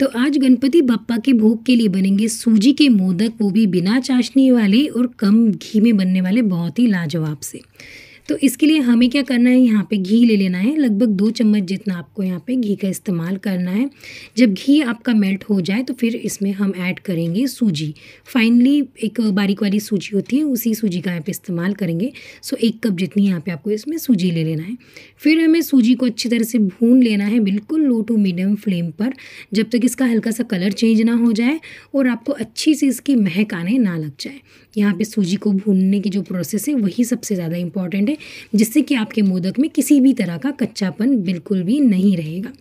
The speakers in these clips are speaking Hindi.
तो आज गणपति बप्पा के भोग के लिए बनेंगे सूजी के मोदक वो भी बिना चाशनी वाले और कम घी में बनने वाले बहुत ही लाजवाब से तो इसके लिए हमें क्या करना है यहाँ पे घी ले लेना है लगभग दो चम्मच जितना आपको यहाँ पे घी का इस्तेमाल करना है जब घी आपका मेल्ट हो जाए तो फिर इसमें हम ऐड करेंगे सूजी फाइनली एक बारीक वाली सूजी होती है उसी सूजी का यहाँ पे इस्तेमाल करेंगे सो एक कप जितनी यहाँ पे आपको इसमें सूजी ले लेना है फिर हमें सूजी को अच्छी तरह से भून लेना है बिल्कुल लो टू मीडियम फ्लेम पर जब तक इसका हल्का सा कलर चेंज ना हो जाए और आपको अच्छी से इसकी महक आने ना लग जाए यहाँ पे सूजी को भूनने की जो प्रोसेस है वही सबसे ज़्यादा इंपॉर्टेंट है जिससे कि आपके मोदक में किसी भी तरह का कच्चापन बिल्कुल भी नहीं रहेगा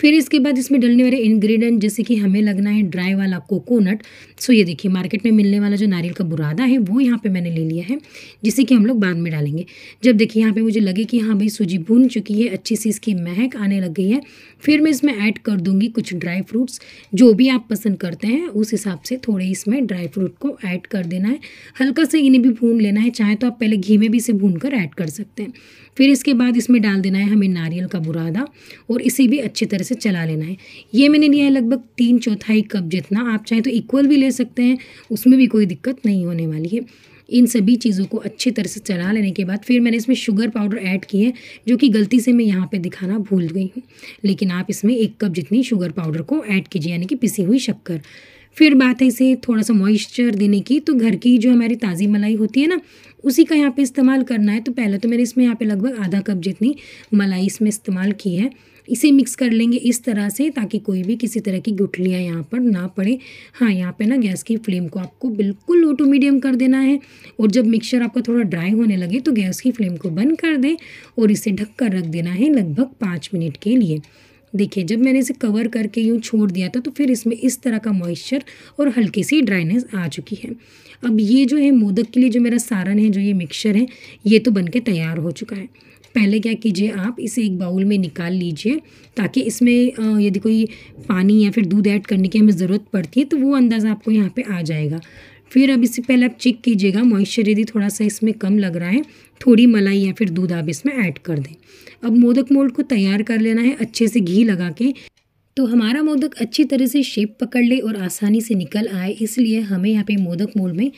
फिर इसके बाद इसमें डलने वाले इंग्रेडिएंट जैसे कि हमें लगना है ड्राई वाला कोकोनट सो ये देखिए मार्केट में मिलने वाला जो नारियल का बुरादा है वो यहाँ पे मैंने ले लिया है जिसे कि हम लोग बाद में डालेंगे जब देखिए यहाँ पे मुझे लगे कि हाँ भाई सूजी भून चुकी है अच्छी सी इसकी महक आने लग गई है फिर मैं इसमें ऐड कर दूँगी कुछ ड्राई फ्रूट्स जो भी आप पसंद करते हैं उस हिसाब से थोड़े इसमें ड्राई फ्रूट को ऐड कर देना है हल्का से इन्हें भी भून लेना है चाहे तो आप पहले घी में भी इसे भून कर ऐड कर सकते हैं फिर इसके बाद इसमें डाल देना है हमें नारियल का बुरादा और इसे भी अच्छी तरह तरह से चला लेना है ये मैंने लिया है लगभग तीन चौथाई कप जितना आप चाहें तो इक्वल भी ले सकते हैं उसमें भी कोई दिक्कत नहीं होने वाली है इन सभी चीज़ों को अच्छी तरह से चला लेने के बाद फिर मैंने इसमें शुगर पाउडर ऐड की है जो कि गलती से मैं यहाँ पे दिखाना भूल गई हूँ लेकिन आप इसमें एक कप जितनी शुगर पाउडर को ऐड कीजिए यानी कि पिसी हुई शक्कर फिर बात है इसे थोड़ा सा मॉइस्चर देने की तो घर की जो हमारी ताज़ी मलाई होती है ना उसी का यहाँ पर इस्तेमाल करना है तो पहले तो मैंने इसमें यहाँ पे लगभग आधा कप जितनी मलाई इसमें इस्तेमाल की है इसे मिक्स कर लेंगे इस तरह से ताकि कोई भी किसी तरह की गुठलियाँ यहाँ पर ना पड़े हाँ यहाँ पे ना गैस की फ्लेम को आपको बिल्कुल लो टू मीडियम कर देना है और जब मिक्सचर आपका थोड़ा ड्राई होने लगे तो गैस की फ्लेम को बंद कर दें और इसे ढक कर रख देना है लगभग पाँच मिनट के लिए देखिए जब मैंने इसे कवर करके यूँ छोड़ दिया था तो फिर इसमें इस तरह का मॉइस्चर और हल्की सी ड्राइनेस आ चुकी है अब ये जो है मोदक के लिए जो मेरा सारण है जो ये मिक्सचर है ये तो बन के तैयार हो चुका है पहले क्या कीजिए आप इसे एक बाउल में निकाल लीजिए ताकि इसमें यदि कोई पानी या फिर दूध ऐड करने की हमें ज़रूरत पड़ती है तो वो अंदाज़ आपको यहाँ पे आ जाएगा फिर अब इससे पहले आप चेक कीजिएगा मॉइस्चर यदि थोड़ा सा इसमें कम लग रहा है थोड़ी मलाई या फिर दूध आप इसमें ऐड कर दें अब मोदक मोल्ड को तैयार कर लेना है अच्छे से घी लगा के तो हमारा मोदक अच्छी तरह से शेप पकड़ ले और आसानी से निकल आए इसलिए हमें यहाँ पे मोदक मोल्ड में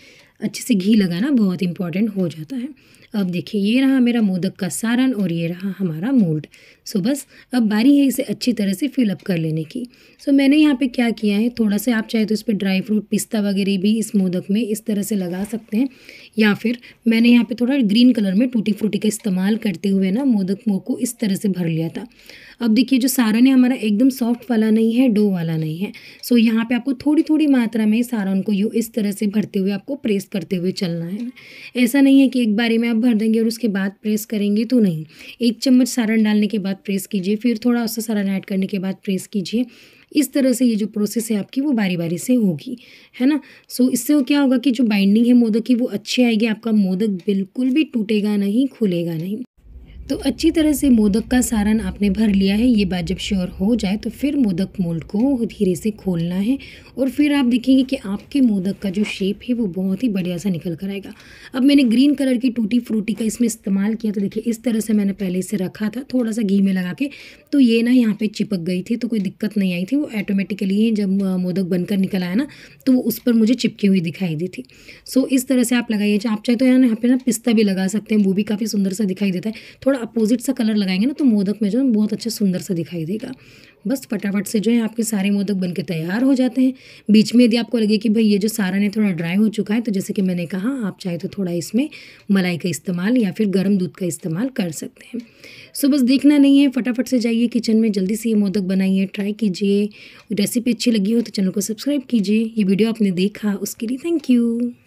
अच्छे से घी लगाना बहुत इंपॉर्टेंट हो जाता है अब देखिए ये रहा मेरा मोदक का सारन और ये रहा हमारा मोल्ड सो बस अब बारी है इसे अच्छी तरह से फिलअप कर लेने की सो मैंने यहाँ पे क्या किया है थोड़ा सा आप चाहे तो इस पर ड्राई फ्रूट पिस्ता वगैरह भी इस मोदक में इस तरह से लगा सकते हैं या फिर मैंने यहाँ पे थोड़ा ग्रीन कलर में टूटी फ्रूटी का इस्तेमाल करते हुए ना मोदक मोह को इस तरह से भर लिया था अब देखिए जो सारन है हमारा एकदम सॉफ्ट वाला नहीं है डो वाला नहीं है सो यहाँ पर आपको थोड़ी थोड़ी मात्रा में सारन को यू इस तरह से भरते हुए आपको प्रेस करते हुए चलना है ऐसा नहीं है कि एक बारी में आप भर देंगे और उसके बाद प्रेस करेंगे तो नहीं एक चम्मच सारण डालने के बाद प्रेस कीजिए फिर थोड़ा सा सारण ऐड करने के बाद प्रेस कीजिए इस तरह से ये जो प्रोसेस है आपकी वो बारी बारी से होगी है ना सो so, इससे क्या होगा कि जो बाइंडिंग है मोदक की वो अच्छी आएगी आपका मोदक बिल्कुल भी टूटेगा नहीं खुलेगा नहीं तो अच्छी तरह से मोदक का सारण आपने भर लिया है ये बात जब श्योर हो जाए तो फिर मोदक मोल्ड को धीरे से खोलना है और फिर आप देखेंगे कि आपके मोदक का जो शेप है वो बहुत ही बढ़िया सा निकल कर आएगा अब मैंने ग्रीन कलर की टूटी फ्रूटी का इसमें इस्तेमाल किया तो देखिए इस तरह से मैंने पहले इसे रखा था थोड़ा सा घी में लगा के तो ये ना यहाँ पर चिपक गई थी तो कोई दिक्कत नहीं आई थी वो ऐटोमेटिकली जब मोदक बनकर निकल आया ना तो वो उस पर मुझे चिपकी हुई दिखाई दी थी सो इस तरह से आप लगाइए आप चाहे तो यहाँ पर ना पिस्ता भी लगा सकते हैं वो भी काफ़ी सुंदर सा दिखाई देता है थोड़ा थोड़ा अपोजिट सा कलर लगाएंगे ना तो मोदक में जो है बहुत अच्छा सुंदर सा दिखाई देगा बस फटाफट से जो है आपके सारे मोदक बनके तैयार हो जाते हैं बीच में यदि आपको लगे कि भाई ये जो सारा ने थोड़ा ड्राई हो चुका है तो जैसे कि मैंने कहा आप चाहे तो थोड़ा इसमें मलाई का इस्तेमाल या फिर गर्म दूध का इस्तेमाल कर सकते हैं सो बस देखना नहीं है फटाफट से जाइए किचन में जल्दी से ये मोदक बनाइए ट्राई कीजिए रेसिपी अच्छी लगी हो तो चैनल को सब्सक्राइब कीजिए ये वीडियो आपने देखा उसके लिए थैंक यू